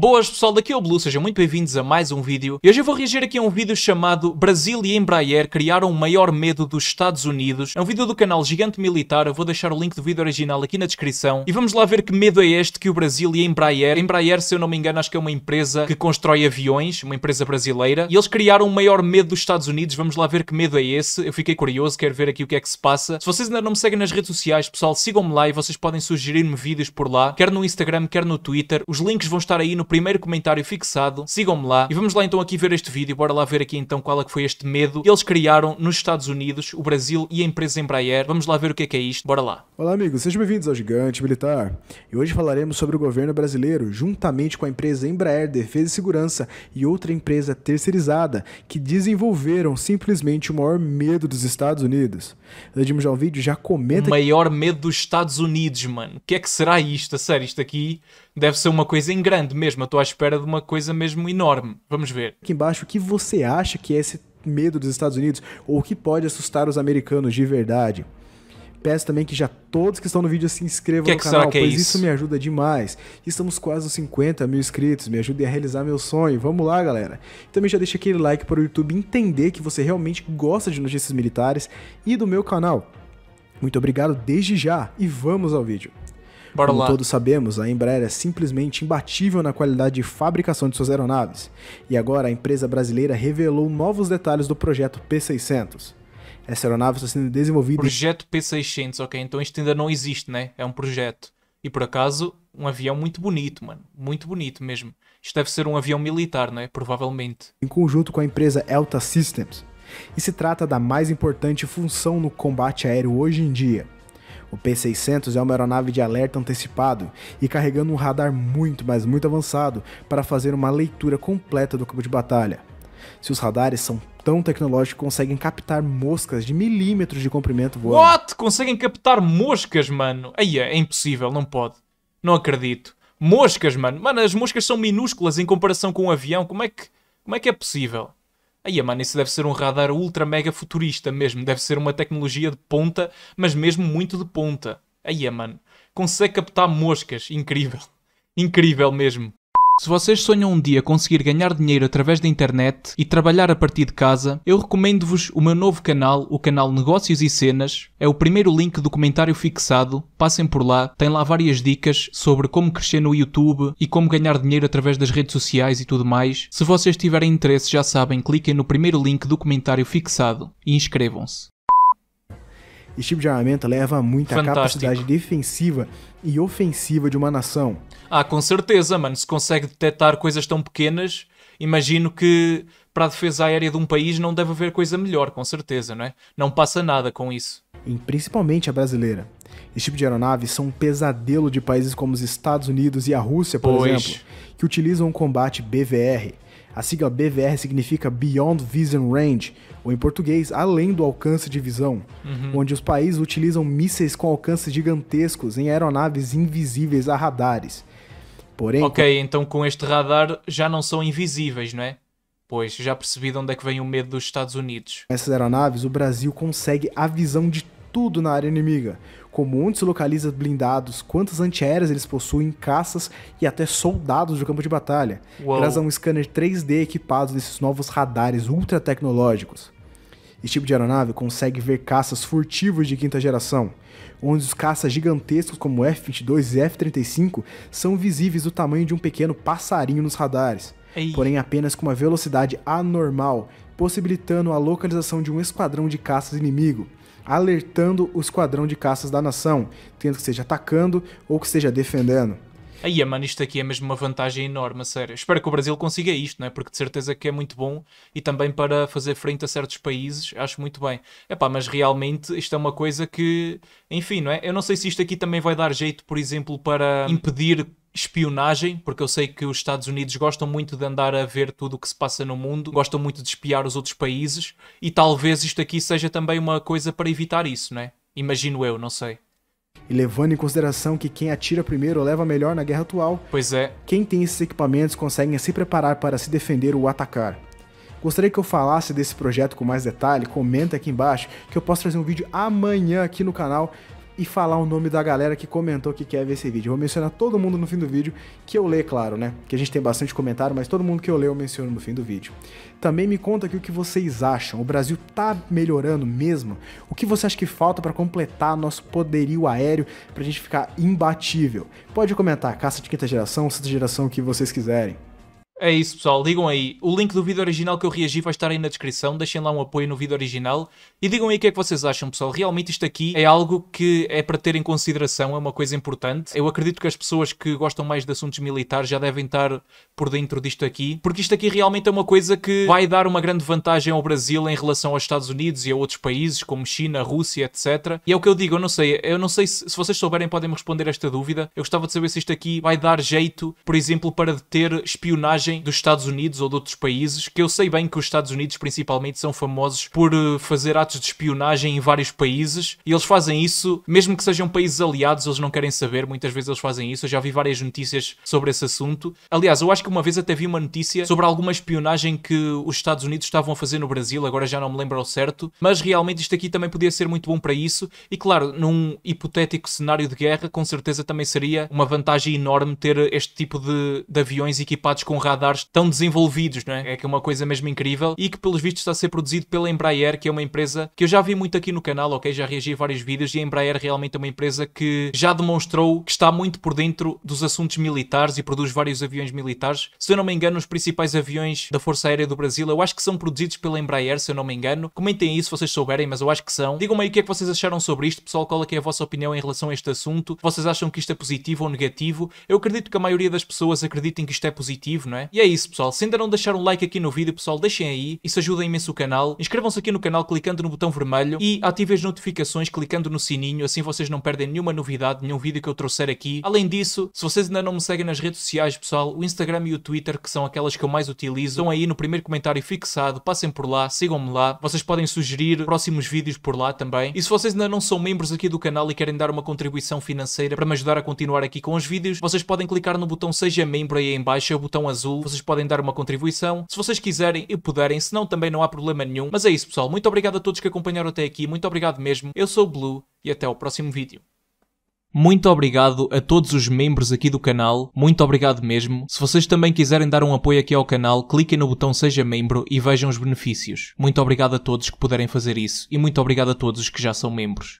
Boas pessoal, daqui é o Blue, sejam muito bem-vindos a mais um vídeo. E hoje eu vou reagir aqui a um vídeo chamado Brasil e Embraer criaram o maior medo dos Estados Unidos. É um vídeo do canal Gigante Militar, eu vou deixar o link do vídeo original aqui na descrição. E vamos lá ver que medo é este que o Brasil e Embraer... Embraer, se eu não me engano, acho que é uma empresa que constrói aviões, uma empresa brasileira. E eles criaram o maior medo dos Estados Unidos, vamos lá ver que medo é esse. Eu fiquei curioso, quero ver aqui o que é que se passa. Se vocês ainda não me seguem nas redes sociais, pessoal, sigam-me lá e vocês podem sugerir-me vídeos por lá. Quer no Instagram, quer no Twitter. Os links vão estar aí no primeiro comentário fixado. Sigam-me lá. E vamos lá então aqui ver este vídeo. Bora lá ver aqui então qual é que foi este medo que eles criaram nos Estados Unidos, o Brasil e a empresa Embraer. Vamos lá ver o que é, que é isto. Bora lá. Olá, amigos. Sejam bem-vindos ao Gigante Militar. E hoje falaremos sobre o governo brasileiro, juntamente com a empresa Embraer Defesa e Segurança e outra empresa terceirizada, que desenvolveram simplesmente o maior medo dos Estados Unidos. Vladimir já o vídeo já comenta... O maior medo dos Estados Unidos, mano. O que é que será isto? A sério, isto aqui deve ser uma coisa em grande mesmo. Eu estou à espera de uma coisa mesmo enorme. Vamos ver. Aqui embaixo, o que você acha que é esse medo dos Estados Unidos ou o que pode assustar os americanos de verdade? Peço também que já todos que estão no vídeo se inscrevam que no que canal, é pois é isso? isso? me ajuda demais. Estamos quase aos 50 mil inscritos, me ajudem a realizar meu sonho. Vamos lá, galera. Também já deixa aquele like para o YouTube entender que você realmente gosta de notícias militares e do meu canal. Muito obrigado desde já e vamos ao vídeo. Bora Como lá. todos sabemos, a Embraer é simplesmente imbatível na qualidade de fabricação de suas aeronaves. E agora a empresa brasileira revelou novos detalhes do projeto P600. Essa aeronave está sendo desenvolvida. Projeto P600, ok. Então isto ainda não existe, né? É um projeto. E por acaso, um avião muito bonito, mano. Muito bonito mesmo. Isto deve ser um avião militar, né? Provavelmente. Em conjunto com a empresa Elta Systems. E se trata da mais importante função no combate aéreo hoje em dia o P-600 é uma aeronave de alerta antecipado e carregando um radar muito, mas muito avançado para fazer uma leitura completa do campo de batalha. Se os radares são tão tecnológicos, conseguem captar moscas de milímetros de comprimento voando. What? Conseguem captar moscas, mano? Aí é, é impossível, não pode. Não acredito. Moscas, mano. Mano, as moscas são minúsculas em comparação com um avião. Como é que, como é, que é possível? Aí, mano, isso deve ser um radar ultra mega futurista mesmo. Deve ser uma tecnologia de ponta, mas mesmo muito de ponta. Aí, mano, consegue captar moscas. Incrível. Incrível mesmo. Se vocês sonham um dia conseguir ganhar dinheiro através da internet e trabalhar a partir de casa, eu recomendo-vos o meu novo canal, o canal Negócios e Cenas. É o primeiro link do comentário fixado. Passem por lá, tem lá várias dicas sobre como crescer no YouTube e como ganhar dinheiro através das redes sociais e tudo mais. Se vocês tiverem interesse, já sabem, cliquem no primeiro link do comentário fixado e inscrevam-se. Esse tipo de armamento leva muito à capacidade defensiva e ofensiva de uma nação. Ah, com certeza, mano. Se consegue detectar coisas tão pequenas, imagino que para a defesa aérea de um país não deve haver coisa melhor, com certeza, não é? Não passa nada com isso. E principalmente a brasileira. Esse tipo de aeronaves são um pesadelo de países como os Estados Unidos e a Rússia, por pois. exemplo, que utilizam o combate BVR, a sigla BVR significa Beyond Vision Range, ou em português, além do alcance de visão, uhum. onde os países utilizam mísseis com alcances gigantescos em aeronaves invisíveis a radares. Porém, ok, com... então com este radar já não são invisíveis, não é? Pois, já percebi de onde é que vem o medo dos Estados Unidos. Com essas aeronaves, o Brasil consegue a visão de tudo na área inimiga, como onde se localiza blindados, quantas antiaéreas eles possuem, caças e até soldados do campo de batalha, Uou. graças a um scanner 3D equipado desses novos radares ultra tecnológicos. Esse tipo de aeronave consegue ver caças furtivos de quinta geração, onde os caças gigantescos como F-22 e F-35 são visíveis do tamanho de um pequeno passarinho nos radares, Ei. porém apenas com uma velocidade anormal, possibilitando a localização de um esquadrão de caças inimigo, alertando o esquadrão de caças da nação, tendo que seja atacando ou que esteja defendendo. Aí, mano, isto aqui é mesmo uma vantagem enorme, a sério. Espero que o Brasil consiga isto, né? porque de certeza que é muito bom e também para fazer frente a certos países, acho muito bem. É pá, mas realmente isto é uma coisa que, enfim, não é? Eu não sei se isto aqui também vai dar jeito, por exemplo, para impedir espionagem, porque eu sei que os Estados Unidos gostam muito de andar a ver tudo o que se passa no mundo, gostam muito de espiar os outros países e talvez isto aqui seja também uma coisa para evitar isso, não é? Imagino eu, não sei. E levando em consideração que quem atira primeiro leva melhor na guerra atual, pois é. Quem tem esses equipamentos consegue se preparar para se defender ou atacar. Gostaria que eu falasse desse projeto com mais detalhe, comenta aqui embaixo, que eu posso trazer um vídeo amanhã aqui no canal e falar o nome da galera que comentou que quer ver esse vídeo. vou mencionar todo mundo no fim do vídeo, que eu lê, claro, né? Que a gente tem bastante comentário, mas todo mundo que eu leio eu menciono no fim do vídeo. Também me conta aqui o que vocês acham. O Brasil tá melhorando mesmo? O que você acha que falta para completar nosso poderio aéreo pra gente ficar imbatível? Pode comentar, caça de quinta geração, sexta geração, o que vocês quiserem. É isso, pessoal. digam aí. O link do vídeo original que eu reagi vai estar aí na descrição. Deixem lá um apoio no vídeo original. E digam aí o que é que vocês acham, pessoal. Realmente isto aqui é algo que é para ter em consideração, é uma coisa importante. Eu acredito que as pessoas que gostam mais de assuntos militares já devem estar por dentro disto aqui, porque isto aqui realmente é uma coisa que vai dar uma grande vantagem ao Brasil em relação aos Estados Unidos e a outros países, como China, Rússia, etc. E é o que eu digo, eu não sei. Eu não sei se, se vocês souberem podem-me responder esta dúvida. Eu gostava de saber se isto aqui vai dar jeito, por exemplo, para deter espionagem imagem dos Estados Unidos ou de outros países, que eu sei bem que os Estados Unidos principalmente são famosos por eh, fazer atos de espionagem em vários países e eles fazem isso, mesmo que sejam países aliados, eles não querem saber, muitas vezes eles fazem isso. Eu já vi várias notícias sobre esse assunto. Aliás, eu acho que uma vez até vi uma notícia sobre alguma espionagem que os Estados Unidos estavam a fazer no Brasil, agora já não me lembro ao certo, mas realmente isto aqui também podia ser muito bom para isso. E claro, num hipotético cenário de guerra, com certeza também seria uma vantagem enorme ter este tipo de, de aviões equipados com radar radares tão desenvolvidos, não é? É que é uma coisa mesmo incrível e que, pelos vistos, está a ser produzido pela Embraer, que é uma empresa que eu já vi muito aqui no canal, ok? Já reagi a vários vídeos e a Embraer é realmente é uma empresa que já demonstrou que está muito por dentro dos assuntos militares e produz vários aviões militares. Se eu não me engano, os principais aviões da Força Aérea do Brasil, eu acho que são produzidos pela Embraer, se eu não me engano. Comentem isso se vocês souberem, mas eu acho que são. Digam-me aí o que é que vocês acharam sobre isto, pessoal, qual é que é a vossa opinião em relação a este assunto? Vocês acham que isto é positivo ou negativo? Eu acredito que a maioria das pessoas acreditem que isto é positivo, não é? E é isso pessoal, se ainda não deixaram um like aqui no vídeo pessoal, deixem aí, isso ajuda imenso o canal. Inscrevam-se aqui no canal clicando no botão vermelho e ativem as notificações clicando no sininho, assim vocês não perdem nenhuma novidade, nenhum vídeo que eu trouxer aqui. Além disso, se vocês ainda não me seguem nas redes sociais pessoal, o Instagram e o Twitter, que são aquelas que eu mais utilizo, estão aí no primeiro comentário fixado, passem por lá, sigam-me lá, vocês podem sugerir próximos vídeos por lá também. E se vocês ainda não são membros aqui do canal e querem dar uma contribuição financeira para me ajudar a continuar aqui com os vídeos, vocês podem clicar no botão seja membro aí embaixo é o botão azul vocês podem dar uma contribuição, se vocês quiserem e puderem, se não também não há problema nenhum. Mas é isso pessoal, muito obrigado a todos que acompanharam até aqui, muito obrigado mesmo, eu sou o Blue e até o próximo vídeo. Muito obrigado a todos os membros aqui do canal, muito obrigado mesmo. Se vocês também quiserem dar um apoio aqui ao canal, cliquem no botão Seja Membro e vejam os benefícios. Muito obrigado a todos que puderem fazer isso e muito obrigado a todos os que já são membros.